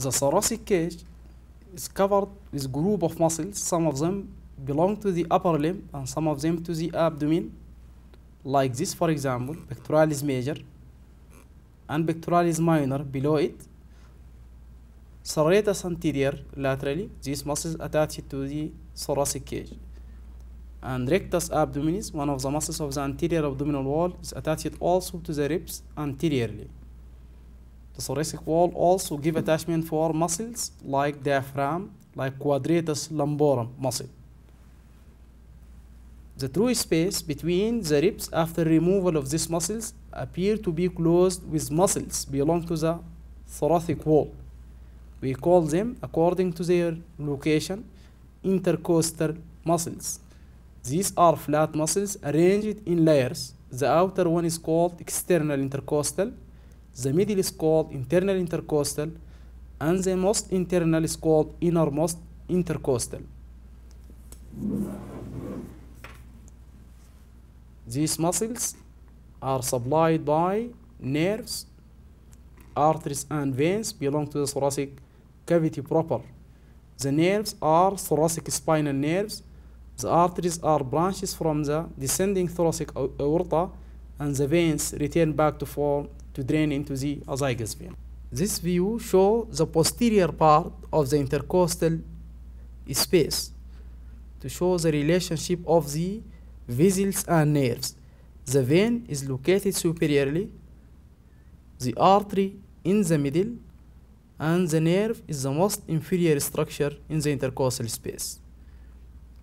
The thoracic cage is covered with group of muscles. Some of them belong to the upper limb and some of them to the abdomen. Like this, for example, pectoralis major and pectoralis minor below it. Serratus anterior laterally, these muscles attached to the thoracic cage. And rectus abdominis, one of the muscles of the anterior abdominal wall, is attached also to the ribs anteriorly. The thoracic wall also give attachment for muscles like diaphragm, like quadratus lumborum muscle. The true space between the ribs after removal of these muscles appear to be closed with muscles belong to the thoracic wall. We call them, according to their location, intercostal muscles. These are flat muscles arranged in layers. The outer one is called external intercostal the middle is called internal intercostal, and the most internal is called innermost intercostal. These muscles are supplied by nerves, arteries, and veins belong to the thoracic cavity proper. The nerves are thoracic spinal nerves. The arteries are branches from the descending thoracic aorta, and the veins return back to form to drain into the azygous vein. This view shows the posterior part of the intercostal space to show the relationship of the vessels and nerves. The vein is located superiorly, the artery in the middle, and the nerve is the most inferior structure in the intercostal space.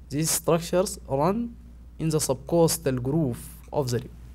These structures run in the subcostal groove of the rib.